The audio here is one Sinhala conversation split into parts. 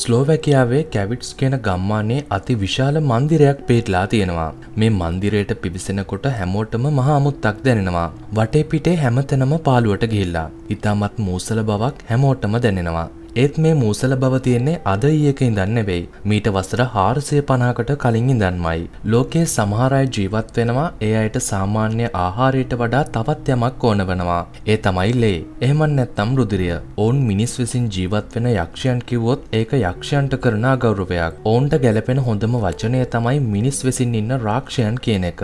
ස්ලෝවැකයාවේ කැවිට්ස් කියන ගම්මානයේ අති විශාල මන්දිරයක් පිහිටලා තියෙනවා. මේ මන්දිරයට පිවිසෙනකොට හැමෝටම මහා අමුත්තක් දැනෙනවා. වටේ පිටේ හැමතැනම පාළුවට ගිහිල්ලා. ඊටමත් මූසල බවක් හැමෝටම දැනෙනවා. ඒත් මේ මූසල බව තියෙන්නේ අද ඊයක ඉඳන් නෙවෙයි. මීට වසර 450කට කලින් ඉඳන්මයි. ලෝකයේ සමහර අය ජීවත් වෙනවා ඒ අයට සාමාන්‍ය ආහාරයට වඩා තවත් යමක් ඕන වෙනවා. ඒ තමයි ලේ. එහෙම නැත්නම් රුධිරය. ඔවුන් මිනිස් විසින් ජීවත් වෙන යක්ෂයන් කිව්වොත් ඒක යක්ෂයන්ට කරන අගෞරවයක්. ඔවුන්ට ගැළපෙන හොඳම වචනය තමයි මිනිස් විසින් ඉන්න රාක්ෂයන් කියන එක.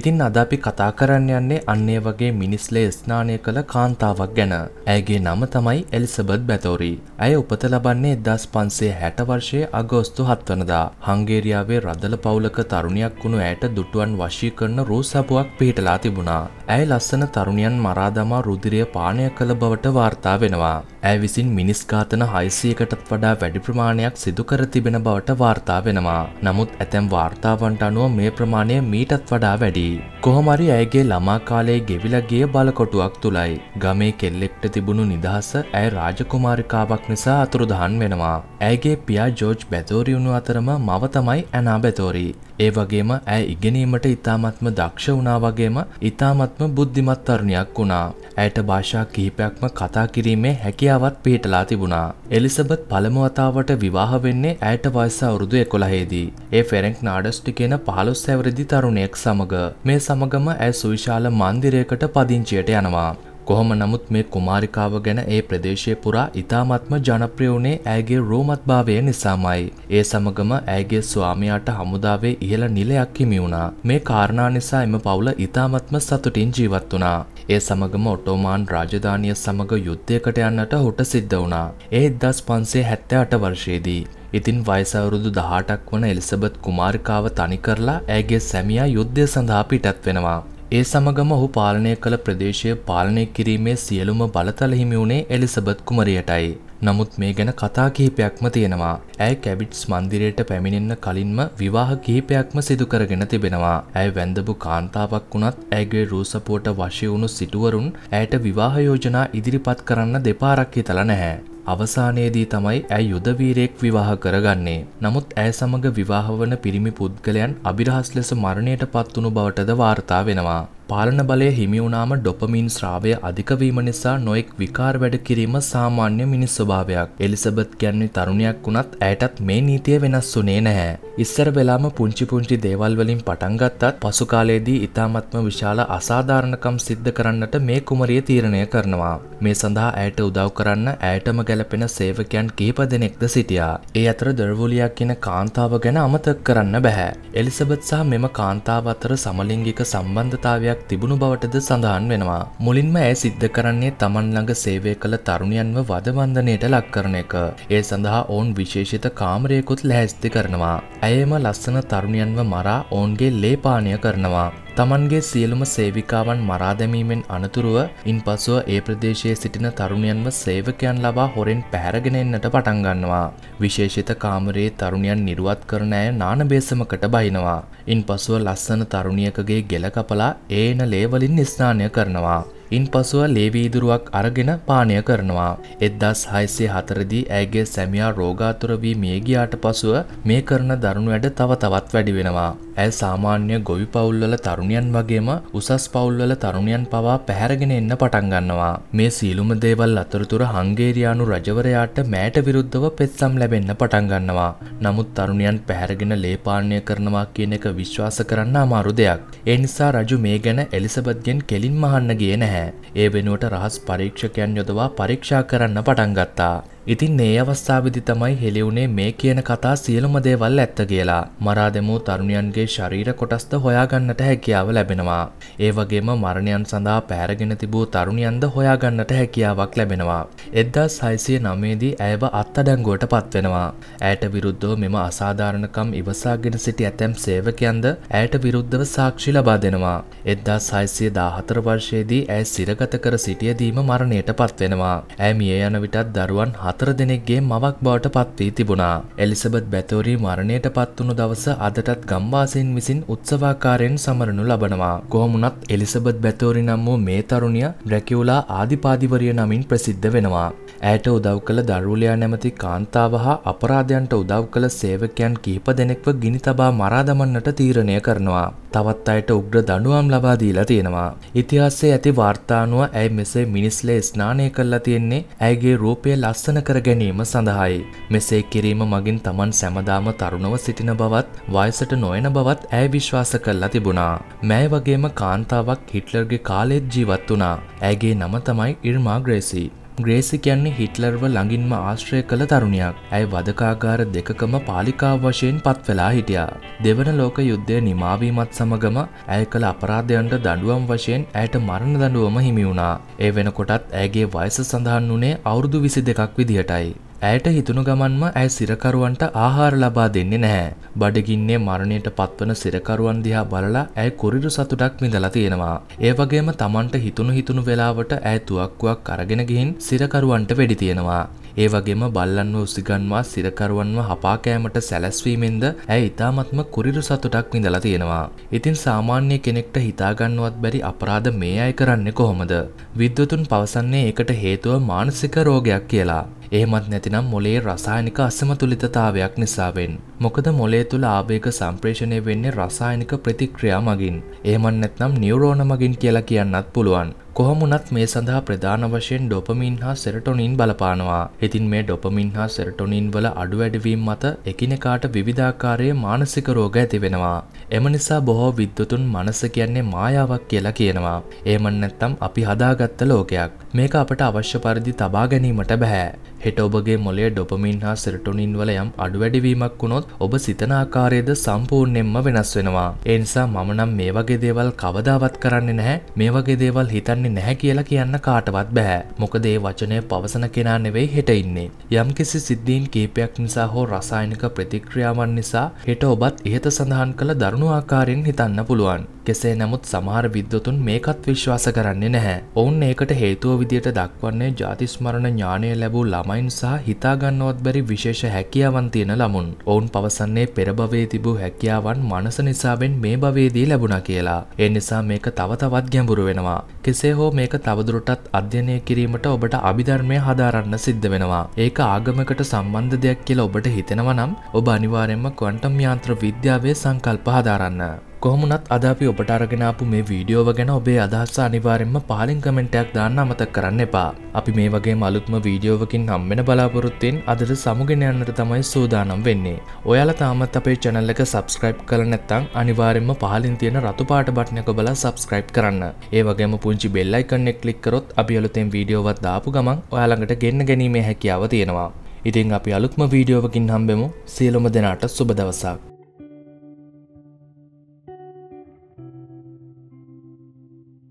ඉතින් අද අපි කතා කරන්න යන්නේ අන්න ඒ වගේ මිනිස්ලේ ස්නානය කළ කාන්තාවක් ගැන. ඇයගේ නම තමයි එලිසබෙත් බැතෝරි. ඇය ඇය උපත ලබන්නේ දස් පන්සේ හැට වර්ෂය අගෝස්තු හත්වනදා හංගේරියාවේ රදල පවුලක තරුණයක් වුණු ඇයට දුටුවන් වශී කරන රෝසපුවක් පිහිටලා තිබුණා. ඇය ලස්සන තරුණියන් මරාදමා රුදිරය පානය කළ බවට වාර්තා වෙනවා. ඇය විසින් මිනිස් ඝාතන හයිසියකටත් වඩා වැඩි ප්‍රමාණයක් සිදු කර තිබෙන බවට වාර්තා වෙනවා. නමුත් ඇතැම් වාර්තාවන්ට අනුව මේ ප්‍රමාණය මීටත් වඩා වැඩි. කොහොමරි ඇයගේ ළමා කාලයේ ගෙවිලා ගිය බලකොටුවක් තුලයි. ගමේ කෙල්ලෙක්ට තිබුණු නිදහස ඇය රාජකුමාරිකාවක් නිසා නිසා අතුරුදහන් වෙනවා. ඇගේ පියා ජෝජ් බැතෝරියුණු අතරම මව තමයි ඇනා බැතෝරී. ඒ වගේම ඇය ඉගෙනීමට ඉතාමත්ම දක්ෂ වුණා වගේම ඉතාමත්ම බුද්ධිමත් තරුණියක් වුණා. ඇයට භාෂා කිහිපයක්ම කතා කිරීමේ හැකියාවත් පිහිටලා තිබුණා. එලිසබෙත් පළමු වතාවට විවාහ වෙන්නේ ඇයට වයස අවුරුදු 11ේදී. ඒ ෆෙරෙන්ක් නාඩස්ටි කියන 15 ඇවරදි තරුණයෙක් සමග. මේ සමගම ඇය සුවිශාල මන්දිරයකට පදිංචියට යනවා. කොහොම නමුත් මේ කුමාරිකාව ගැන ඒ ප්‍රදේශය පුරා ඉතාමත්ම ජනප්‍රිය වුණේ ඇගේ රෝමත්භාවය නිසාමයි. ඒ සමගම ඇගේ ස්වාමයාට හමුදාවේ ඉහළ නිලයක් හිමි වුණා. මේ කාරණා නිසා එම පවුල ඉතාමත්ම සතුටින් ජීවත් වුණා. ඒ සමගම ඔටෝමාන් රාජධානිය සමග යුද්ධයකට යන්නට හොට සිද්ධ වුණා. ඒ 1978 වර්ෂයේදී ඉතින් වයසවුරුදු දහටක් වන එලිසබත් කුමාරිකාව තනි කරලා ඇගේ සැමියා යුද්ධය සඳහා පිටත් වෙනවා. ඒ සමගම ඔහු පාලනය කළ ප්‍රදේශය පාලනය කිරීමේ සියලුම බලතල හිමි වුණේ එලිසබත් කුමරියටයි. නමුත් මේ ගැන කතා කිහිපයක්ම තියෙනවා. ඇය කැබිට්ස් මන්දිරයට පැමිණෙන්න කලින්ම විවාහ කිහිපයක්ම සිදු කරගෙන තිබෙනවා. ඇය වැඳපු කාන්තාවක් වුණත් ඇයගේ රූසපුවට වශී වුණු සිටුවරුන් ඇයට විවාහ යෝජනා ඉදිරිපත් කරන්න දෙපාරක් හිතලා නැහැ. අවසානයේදී තමයි ඇය යුදවීරයෙක් විවාහ කරගන්නේ. නමුත් ඇය සමග විවාහ වන පිරිමි පුද්ගලයන් අභිරහස් ලෙස මරණයට පත්වුණු බවටද වාර්තා වෙනවා. පාලන බලය හිමිවුණාම ඩොපමින් ශ්‍රාවය අධිකවීම නිසා නොයෙක් විකාර වැඩ කිරීම සාමාන්‍ය මිනිස් ස්වභාවයක්. එලිසබත් ගැන්නේ තරුණයක් වුණත් ඇයටත් මේ නීතිය වෙනස් වුණේ නැහැ. ඉස්සර වෙලාම පුංචි පුංචි දේවල් වලින් පටන් ගත්තත් පසු කාලයේදී ඊ타ත්ම විශාල අසාධාරණකම් සිද්ධ කරන්නට මේ කුමරිය තීරණය කරනවා. මේ සඳහා ඇයට උදව් කරන්න ඇයටම ගැලපෙන සේවකයන් කිහිප දෙනෙක්ද සිටියා. ඒ අතර දර්වෝලියා කියන කාන්තාව ගැන අමතක කරන්න බෑ. එලිසබත් සහ මෙම කාන්තාව අතර සමලිංගික සම්බන්ධතාවයක් හැකියාවක් තිබුණු බවටද සඳහන් වෙනවා. මුලින්ම ඇය සිද්ධ කරන්නේ තමන් ළඟ සේවය කළ තරුණියන්ව වදබන්ධනයට ලක් කරන එක. ඒ සඳහා ඔවුන් විශේෂිත කාමරයකුත් ලැහැස්ති කරනවා. ඇයම ලස්සන තරුණියන්ව මරා ඔවුන්ගේ ලේපානය කරනවා. තමන්ගේ සියලුම සේවිකාවන් මරාදැමීමෙන් අනතුරුව ඉන් පසුව ඒ ප්‍රදේශයේ සිටින තරුණයන්ම සේවකයන් ලබා හොරෙන් පැරගෙනෙන්න්නට පටන්ගන්නවා. විශේෂිත කාමරයේ තරුණයන් නිරුවත් කරනය නානබේසමකට බහිනවා. ඉන් පසුව ලස්සන තරුණියකගේ ගෙල කපලා ඒන ලේවලින් නිස්ථානය කරනවා. ඉන් පසුව ලේවීදුරුවක් අරගෙන පානය කරනවා. එද්දස් හයිසේ හතරදී ඇගේ සැමියා රෝගාතුර වී මියගියාට පසුව මේ කරන දරුණු වැඩ තව තවත් වැඩි වෙනවා. ඇය සාමාන්‍ය ගොවි පවුල්වල තරුණියන් වගේම උසස් පවුල්වල තරුණියන් පවා පැහැරගෙන එන්න පටන් ගන්නවා. මේ සීලුම දේවල් අතරතුර හංගේරියානු රජවරයාට මෑට විරුද්ධව පෙත්සම් ලැබෙන්න පටන් ගන්නවා. නමුත් තරුණියන් පැහැරගෙන ලේපාලනය කරනවා කියන එක විශ්වාස කරන්න අමාරු දෙයක්. ඒ නිසා රජු මේ ගැන එලිසබත්ගෙන් කෙලින්ම අහන්න ගියේ නැහැ. නෑ. ඒ වෙනුවට රහස් පරීක්ෂකයන් යොදවා පරීක්ෂා කරන්න පටන්ගත්තා. ඉතින් ඒ අවස්ථාවදි තමයි හෙලිවුනේ මේ කියන කතා සියලුම දේවල් ඇත්ත කියලා. මරා දෙමූ තරුණියන්ගේ ශරීර කොටස්ද හොයාගන්නට හැකියාව ලැබෙනවා. ඒ වගේම මරණයන් සඳහා පැහැරගෙන තිබූ තරුණියන්ද හොයාගන්නට හැකියාවක් ලැබෙනවා. 1609 දී ඇයව අත්අඩංගුවට පත්වෙනවා. ඇයට විරුද්ධව මෙම අසාධාරණකම් ඉවසාගෙන සිටි ඇතැම් සේවකයන්ද ඇයට විරුද්ධව සාක්ෂි ලබා දෙනවා. 1614 වර්ෂයේදී ඇය සිරගත කර සිටියදීම මරණයට පත්වෙනවා. ඇය මිය යන විටත් දරුවන් හතර දෙනෙක්ගේ මවක් බවට පත් වී තිබුණා. එලිසබෙත් බැතෝරි මරණයට පත් වුණු දවස අදටත් ගම්වාසීන් විසින් උත්සවාකාරයෙන් සමරනු ලබනවා. කොහොමුණත් එලිසබෙත් බැතෝරි නම් වූ මේ තරුණිය ඩ්‍රැකියුලා ආදිපාදිවරිය නමින් ප්‍රසිද්ධ වෙනවා. ඇයට උදව් කළ දරුලයා නැමති කාන්තාව හා අපරාධයන්ට උදව් කළ සේවකයන් කිහිප දෙනෙක්ව ගිනි තබා මරාදමන්නට තීරණය කරනවා. තවත් අයට උග්‍ර දඩුවම් ලබා දීලා තියෙනවා. ඉතිහාසයේ ඇති වාර්තානුව ඇයි මෙසේ මිනිස්ලේ ස්නානය කරලා තියෙන්නේ ඇයගේ රූපය ලස්සන කර ගැනීම සඳහායි. මෙසේ කිරීම මගින් තමන් සැමදාම තරුණව සිටින බවත් වයසට නොයන බවත් ඇය විශ්වාස කරලා තිබුණා. මෑ වගේම කාන්තාවක් හිට්ලර්ගේ කාලෙත් ජීවත් වුණා. ඇගේ නම තමයි ඉර්මා ග්‍රේසි. ග්‍රේසි කියන්නේ හිට්ලර්ව ළඟින්ම ආශ්‍රය කළ තරුණයක් ඇය වදකාගාර දෙකකම පාලිකාව වශයෙන් පත්වෙලා හිටියා. දෙවන ලෝක යුද්ධය නිමාවීමත් සමගම ඇය කළ අපරාධයන්ට දඩුවම් වශයෙන් ඇයට මරණ දඩුවම හිමිවුණා. ඒ වෙනකොටත් ඇගේ වයස සඳහන් වුණේ අවුරුදු විසි දෙකක් විදිහටයි. ඇයට හිතුණු ගමන්ම ඇය සිරකරුවන්ට ආහාර ලබා දෙන්නේ නැහැ. බඩගින්නේ මරණයට පත්වන සිරකරුවන් දිහා බලලා ඇය කුරිරු සතුටක් විඳලා තියෙනවා. ඒ වගේම Tamanට හිතුණු හිතුණු වෙලාවට ඇය තුවක්කුවක් අරගෙන ගිහින් සිරකරුවන්ට වෙඩි තියෙනවා. ඒ වගේම බල්ලන්ව උසිගන්වා සිරකරුවන්ව හපා කෑමට සැලැස්වීමෙන්ද ඇය ඉතාමත්ම කුරිරු සතුටක් විඳලා තියෙනවා. ඉතින් සාමාන්‍ය කෙනෙක්ට හිතාගන්නවත් බැරි අපරාධ මේ අය කරන්නේ කොහොමද? විද්වතුන් පවසන්නේ ඒකට හේතුව මානසික රෝගයක් කියලා. එහෙමත් නැතිනම් මොලේ රසායනික අසමතුලිතතාවයක් නිසාවෙන්. මොකද මොලේ තුළ ආවේග සම්ප්‍රේෂණය වෙන්නේ රසායනික ප්‍රතික්‍රියා මගින්. එහෙමත් නැත්නම් නියුරෝන මගින් කියලා කියන්නත් පුළුවන්. කොහොමුණත් මේ සඳහා ප්‍රධාන වශයෙන් ඩොපමින් හා සෙරටොනින් බලපානවා. ඉතින් මේ ඩොපමින් හා සෙරටොනින් වල අඩු වැඩවීම මත එකිනෙකාට විවිධාකාරයේ මානසික රෝග ඇති වෙනවා. එම නිසා බොහෝ විද්වතුන් මනස කියන්නේ මායාවක් කියලා කියනවා. එහෙම නැත්නම් අපි හදාගත්ත ලෝකයක්. මේක අපට අවශ්‍ය පරිදි තබා ගැනීමට බෑ. හෙට ඔබගේ මොලේ ඩොපමින් හා සෙරටොනින් වල යම් අඩු වැඩිවීමක් වුණොත් ඔබ සිතන ආකාරයේද සම්පූර්ණයෙන්ම වෙනස් වෙනවා. ඒ නිසා මම නම් මේ වගේ දේවල් කවදාවත් කරන්නේ නැහැ. මේ වගේ දේවල් හිතන්නේ කරන්නේ නැහැ කියලා කියන්න කාටවත් බෑ මොකද ඒ වචනය පවසන කෙනා නෙවෙයි හෙට ඉන්නේ යම් කිසි සිද්ධීන් කීපයක් නිසා හෝ රසායනික ප්‍රතික්‍රියාවන් නිසා හෙට ඔබත් ඉහත සඳහන් කළ දරුණු ආකාරයෙන් හිතන්න පුළුවන් කෙසේ නමුත් සමහර විද්වතුන් මේකත් විශ්වාස කරන්නේ නැහැ. ඔවුන් ඒකට හේතුව විදියට දක්වන්නේ ජාතිස්මරණ ඥානය ලැබූ ළමයින් සහ හිතාගන්නවත් බැරි විශේෂ හැකියාවන් තියෙන ළමුන්. ඔවුන් පවසන්නේ පෙරභවයේ තිබූ හැකියාවන් මනස නිසාවෙන් මේ භවයේදී ලැබුණා කියලා. ඒ නිසා මේක තව තවත් ගැඹුරු වෙනවා. කෙසේ හෝ මේක තවදුරටත් අධ්‍යනය කිරීමට ඔබට අභිධර්මය හදාරන්න සිද්ධ වෙනවා. ඒක ආගමකට සම්බන්ධ දෙයක් කියලා ඔබට හිතෙනවනම් ඔබ අනිවාරෙන්ම කොන්ටම් යාන්ත්‍ර විද්‍යාවේ සංකල්ප හදාරන්න. කොහොමුණත් අද අපි ඔබට අරගෙනාපු මේ වීඩියෝව ගැන ඔබේ අදහස්ස අනිවාරෙන්ම පාලින් කමෙන්ටයක් දාන්න අමතක් කරන්න එපා. අපි මේ වගේ මලුත්ම වීඩියෝවකින් හම්බෙන බලාපොරොත්තෙන් අදට සමුගෙන යන්නට තමයි සූදානම් වෙන්නේ. ඔයාලා තාමත් අපේ චැනල් එක සබස්ක්‍රයිබ් කළ නැත්තං අනිවාරෙන්ම පහලින් තියෙන රතුපාට බට්නක බලා සබස්ක්‍රයිබ් කරන්න. ඒ වගේම පුංචි බෙල්ලයි කන්නෙක් ක්ලික් කරොත් අපි අලුතෙන් වීඩියෝවත් දාපු ගමන් ඔයාළඟට ගෙන්න ගැනීමේ හැකියාව තියෙනවා. ඉතින් අපි අලුත්ම වීඩියෝවකින් හම්බෙමු සියලුම දෙනාට සුබ දවසක්.